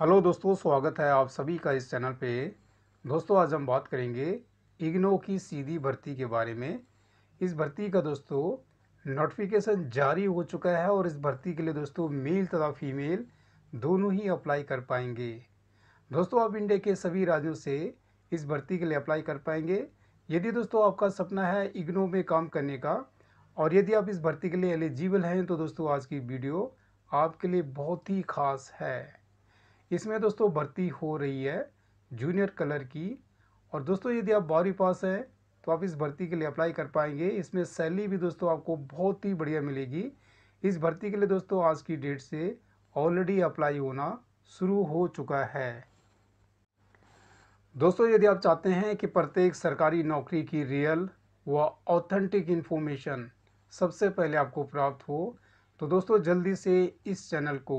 hello दोस्तों स्वागत है आप सभी का इस चैनल पे दोस्तों आज हम बात करेंगे इग्नो की सीधी भर्ती के बारे में इस भर्ती का दोस्तों नोटिफिकेशन जारी हो चुका है और इस भर्ती के लिए दोस्तों मेल तथा फीमेल दोनों ही अप्लाई कर पाएंगे दोस्तों आप इंडिया के सभी राज्यों से इस भर्ती के लिए अप्लाई कर पाएंगे यदि दोस्तों आपका सपना है इग्नो में काम करने का और यदि आप इस भर्ती के लिए एलिजिबल हैं तो दोस्तों आज की वीडियो आपके लिए बहुत ही खास है इसमें दोस्तों भर्ती हो रही है जूनियर कलर की और दोस्तों यदि आप बारी पास हैं तो आप इस भर्ती के लिए अप्लाई कर पाएंगे इसमें सैलरी भी दोस्तों आपको बहुत ही बढ़िया मिलेगी इस भर्ती के लिए दोस्तों आज की डेट से ऑलरेडी अप्लाई होना शुरू हो चुका है दोस्तों यदि आप चाहते हैं कि प्रत्येक सरकारी नौकरी की रियल व ऑथेंटिक इन्फॉर्मेशन सबसे पहले आपको प्राप्त हो तो दोस्तों जल्दी से इस चैनल को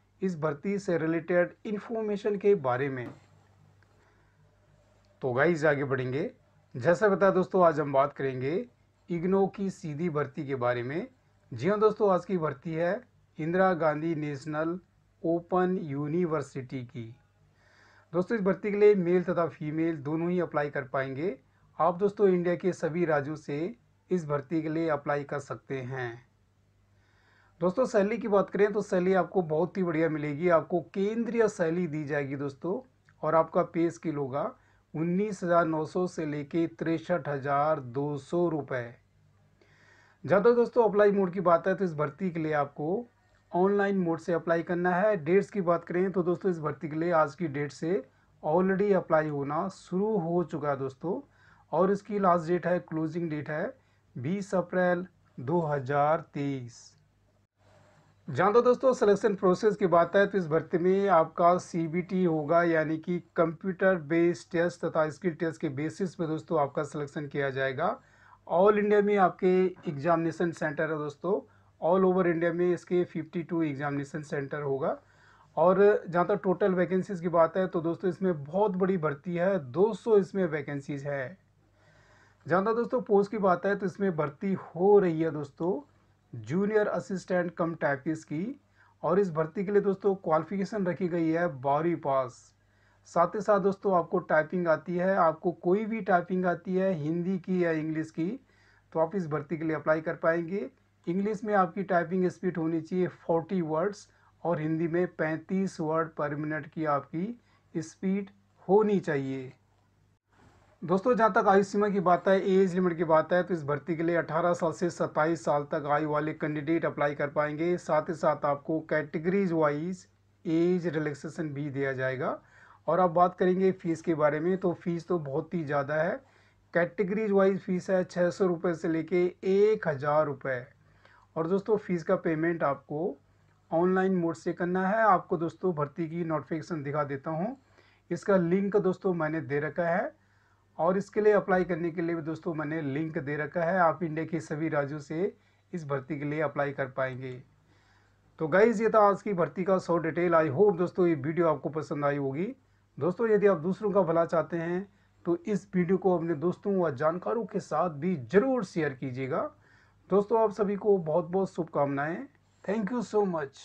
इस भर्ती से रिलेटेड इन्फॉर्मेशन के बारे में तो गाइज आगे बढ़ेंगे जैसा बताया दोस्तों आज हम बात करेंगे इग्नो की सीधी भर्ती के बारे में जी हाँ दोस्तों आज की भर्ती है Indira Gandhi national open university की दोस्तों इस भर्ती के लिए मेल तथा फीमेल दोनों ही अप्लाई कर पाएंगे आप दोस्तों इंडिया के सभी राज्यों से इस भर्ती के लिए अप्लाई कर सकते हैं दोस्तों सैली की बात करें तो सैली आपको बहुत ही बढ़िया मिलेगी आपको केंद्रीय सैली दी जाएगी दोस्तों और आपका पे स्किल होगा उन्नीस हज़ार नौ सौ से लेके तिरसठ हज़ार दो सौ रुपये ज़्यादा दोस्तों अप्लाई मोड की बात है तो इस भर्ती के लिए आपको ऑनलाइन मोड से अप्लाई करना है डेट्स की बात करें तो दोस्तों इस भर्ती के लिए आज की डेट से ऑलरेडी अप्लाई होना शुरू हो चुका है दोस्तों और इसकी लास्ट डेट है क्लोजिंग डेट है बीस अप्रैल तेईस जहाँ तो दोस्तों सिलेक्शन प्रोसेस की बात है तो इस भर्ती में आपका सी होगा यानी कि कंप्यूटर बेस्ड टेस्ट तथा स्किल टेस्ट के बेसिस पे दोस्तों आपका सिलेक्शन किया जाएगा ऑल इंडिया में आपके एग्जामिनेशन सेंटर है दोस्तों ऑल ओवर इंडिया में इसके 52 एग्जामिनेशन सेंटर होगा और जहाँ तक टोटल वैकेंसीज़ की बात है तो दोस्तों इसमें बहुत बड़ी भर्ती है 200 इसमें वैकेंसीज़ है जहाँ तक दोस्तों पोस्ट की बात है तो इसमें भर्ती हो रही है दोस्तों जूनियर असिस्टेंट कम टाइपिस की और इस भर्ती के लिए दोस्तों क्वालिफिकेशन रखी गई है बारहवीं पास साथ ही साथ दोस्तों आपको टाइपिंग आती है आपको कोई भी टाइपिंग आती है हिंदी की या इंग्लिश की तो आप इस भर्ती के लिए अप्लाई कर पाएंगे इंग्लिश में आपकी टाइपिंग स्पीड होनी चाहिए फोर्टी वर्ड्स और हिंदी में पैंतीस वर्ड पर मिनट की आपकी स्पीड होनी चाहिए दोस्तों जहाँ तक आयु सीमा की बात है एज लिमिट की बात है तो इस भर्ती के लिए 18 साल से 27 साल तक आयु वाले कैंडिडेट अप्लाई कर पाएंगे साथ ही साथ आपको कैटेगरीज वाइज एज रिलैक्सेशन भी दिया जाएगा और आप बात करेंगे फ़ीस के बारे में तो फ़ीस तो बहुत ही ज़्यादा है कैटेगरीज वाइज फ़ीस है छः सौ रुपये से लेके एक हज़ार रुपये और दोस्तों फ़ीस का पेमेंट आपको ऑनलाइन मोड से करना है आपको दोस्तों भर्ती की नोटिफिकेशन दिखा देता हूँ इसका लिंक दोस्तों मैंने दे रखा है और इसके लिए अप्लाई करने के लिए भी दोस्तों मैंने लिंक दे रखा है आप इंडिया के सभी राज्यों से इस भर्ती के लिए अप्लाई कर पाएंगे तो गाइज ये था आज की भर्ती का सौ डिटेल आई होप दोस्तों ये वीडियो आपको पसंद आई होगी दोस्तों यदि आप दूसरों का भला चाहते हैं तो इस वीडियो को अपने दोस्तों व जानकारों के साथ भी ज़रूर शेयर कीजिएगा दोस्तों आप सभी को बहुत बहुत शुभकामनाएँ थैंक यू सो मच